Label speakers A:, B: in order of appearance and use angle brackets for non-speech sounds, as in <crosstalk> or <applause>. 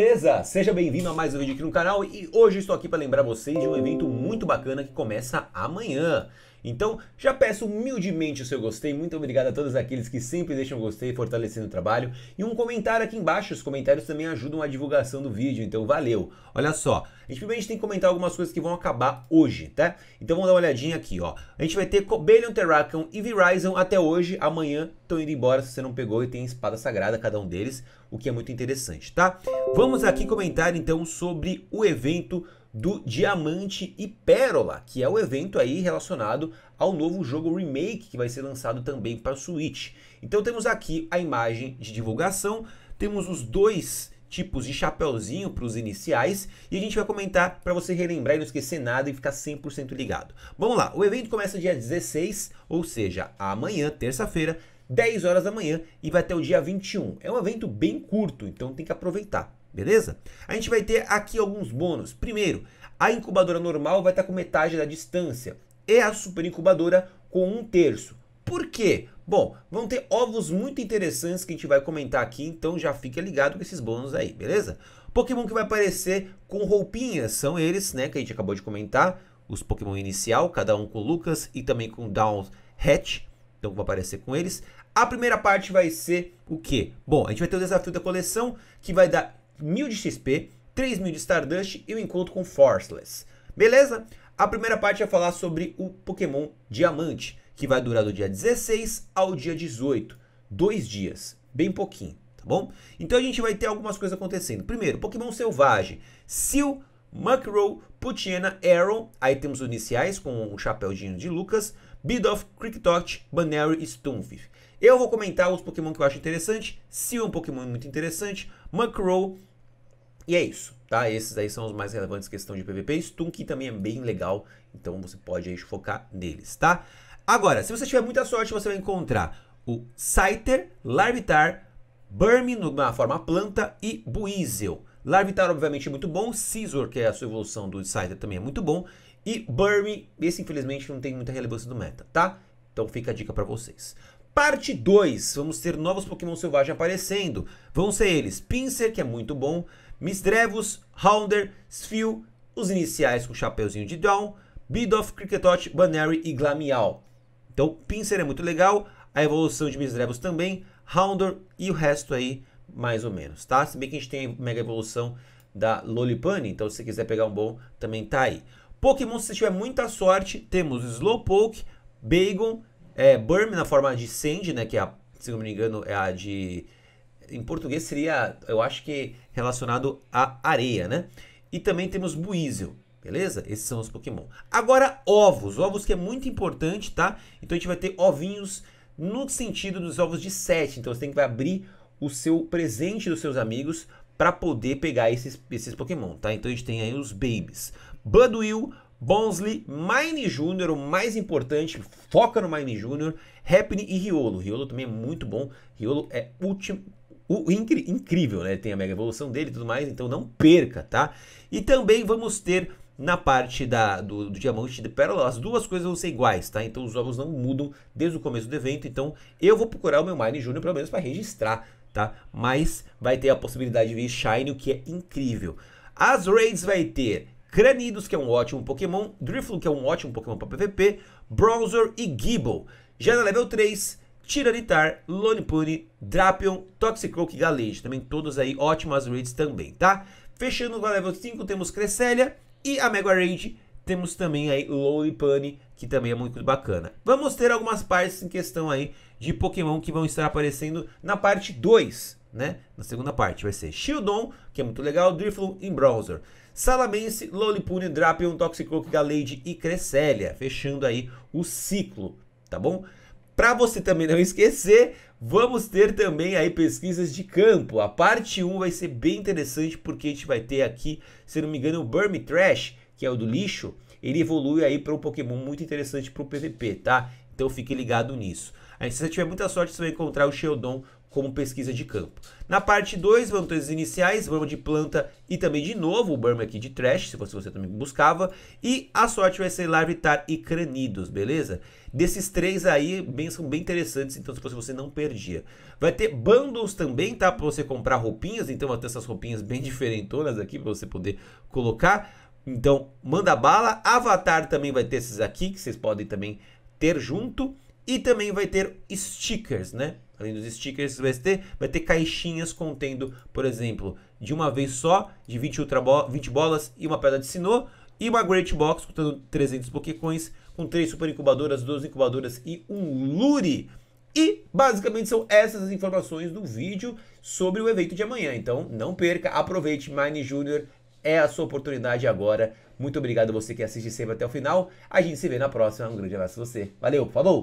A: Beleza? Seja bem-vindo a mais um vídeo aqui no canal e hoje estou aqui para lembrar vocês de um evento muito bacana que começa amanhã. Então, já peço humildemente o seu gostei. Muito obrigado a todos aqueles que sempre deixam o gostei, fortalecendo o trabalho. E um comentário aqui embaixo. Os comentários também ajudam a divulgação do vídeo. Então, valeu. Olha só. A gente primeiramente tem que comentar algumas coisas que vão acabar hoje, tá? Então, vamos dar uma olhadinha aqui, ó. A gente vai ter Cobelion, Terracon e Verizon até hoje. Amanhã estão indo embora se você não pegou e tem espada sagrada cada um deles, o que é muito interessante, tá? Vamos aqui comentar então sobre o evento do Diamante e Pérola, que é o evento aí relacionado ao novo jogo remake que vai ser lançado também para Switch. Então temos aqui a imagem de divulgação, temos os dois tipos de chapéuzinho para os iniciais e a gente vai comentar para você relembrar e não esquecer nada e ficar 100% ligado. Vamos lá, o evento começa dia 16, ou seja, amanhã, terça-feira, 10 horas da manhã e vai até o dia 21. É um evento bem curto, então tem que aproveitar beleza? A gente vai ter aqui alguns bônus. Primeiro, a incubadora normal vai estar tá com metade da distância e a super incubadora com um terço. Por quê? Bom, vão ter ovos muito interessantes que a gente vai comentar aqui, então já fica ligado com esses bônus aí, beleza? Pokémon que vai aparecer com roupinhas, são eles, né, que a gente acabou de comentar, os Pokémon inicial, cada um com Lucas e também com Down Hatch, então vai aparecer com eles. A primeira parte vai ser o quê? Bom, a gente vai ter o desafio da coleção, que vai dar 1000 de XP, 3000 de Stardust e o encontro com Forceless. Beleza? A primeira parte é falar sobre o Pokémon Diamante, que vai durar do dia 16 ao dia 18. Dois dias, bem pouquinho, tá bom? Então a gente vai ter algumas coisas acontecendo. Primeiro, Pokémon Selvagem. Seal, Muckrow, Putiena, Aeron. Aí temos os iniciais com o um chapéuzinho de Lucas. Bidoff, Cricktot, Bannery e Stunfiff. Eu vou comentar os Pokémon que eu acho interessante. Seal é um Pokémon muito interessante. Muckrow e é isso, tá? Esses aí são os mais relevantes questão de PVP. Stun que também é bem legal, então você pode aí focar neles, tá? Agora, se você tiver muita sorte, você vai encontrar o Scyther, Larvitar, Burmy, numa forma planta, e Buizel. Larvitar, obviamente, é muito bom. Scizor, que é a sua evolução do Scyther, também é muito bom. E Burmy, esse infelizmente não tem muita relevância do meta, tá? Então fica a dica para vocês. Parte 2, vamos ter novos Pokémon selvagens aparecendo. Vão ser eles Pinsir, que é muito bom, Misdrevus, Hounder, Sfil, os iniciais com Chapeuzinho de Dawn, Bidoff, Cricketot, Bannery e Glamial. Então, Pinsir é muito legal, a evolução de Misdrevus também, Hounder e o resto aí, mais ou menos, tá? Se bem que a gente tem a mega evolução da Lollipani, então se você quiser pegar um bom, também tá aí. Pokémon, se você tiver muita sorte, temos Slowpoke, Bagon, é, burn na forma de send, né? Que é a, se não me engano, é a de. Em português seria, eu acho que relacionado à areia, né? E também temos Buizel, beleza? Esses são os Pokémon. Agora, ovos. Ovos que é muito importante, tá? Então a gente vai ter ovinhos no sentido dos ovos de 7. Então você tem que abrir o seu presente dos seus amigos para poder pegar esses, esses Pokémon, tá? Então a gente tem aí os babies. Budwill, Bonsley, Mine Júnior, o mais importante, foca no Mine Júnior, Happy e Riolo. Riolo também é muito bom. Riolo é último, o, incri, incrível, né? tem a mega evolução dele e tudo mais, então não perca, tá? E também vamos ter na parte da, do, do diamante de pérola, as duas coisas vão ser iguais, tá? Então os jogos não mudam desde o começo do evento, então eu vou procurar o meu Mine Júnior pelo menos para registrar, tá? Mas vai ter a possibilidade de ver Shine, o que é incrível. As raids vai ter Cranidos, que é um ótimo Pokémon, Drifloon, que é um ótimo Pokémon para PVP, Bronzer e Gible. Já na level 3, Tiranitar, Lopunny, Drapion, Toxicroak e Galejo. Também todas aí ótimas raids também, tá? Fechando com a level 5, temos Cresselia e a Mega Rage, temos também aí Lowly Pony, que também é muito bacana. Vamos ter algumas partes em questão aí de Pokémon que vão estar aparecendo na parte 2, né? Na segunda parte vai ser Shieldon, que é muito legal, Drifloon e Browser. Salamence, Lollipune, Drapion, Toxicroak, Gallade e Cresselia, fechando aí o ciclo, tá bom? Para você também não esquecer, vamos ter também aí pesquisas de campo. A parte 1 vai ser bem interessante porque a gente vai ter aqui, se não me engano, o Burmy Trash, que é o do lixo, ele evolui aí para um Pokémon muito interessante para o PVP, tá? Então fique ligado nisso. Aí, se você tiver muita sorte, você vai encontrar o Sheldon como pesquisa de campo. Na parte 2, vantagens iniciais, Burma de planta e também de novo o Burma aqui de trash, se você também buscava. E a sorte vai ser Larvitar e Cranidos, beleza? Desses três aí bem, são bem interessantes, então se fosse você não perdia. Vai ter bundles também, tá? Para você comprar roupinhas, então vai ter essas roupinhas bem <laughs> diferentonas aqui para você poder colocar. Então, manda bala. Avatar também vai ter esses aqui, que vocês podem também ter junto. E também vai ter stickers, né? Além dos stickers, vai ter, vai ter caixinhas contendo, por exemplo, de uma vez só, de 20, ultra bo 20 bolas e uma pedra de sinô. E uma Great Box, contando 300 Pokécoins, com 3 super incubadoras, 12 incubadoras e um Lure. E basicamente são essas as informações do vídeo sobre o evento de amanhã. Então não perca, aproveite, Mine Júnior é a sua oportunidade agora. Muito obrigado a você que assiste sempre até o final. A gente se vê na próxima. Um grande abraço a você. Valeu, falou!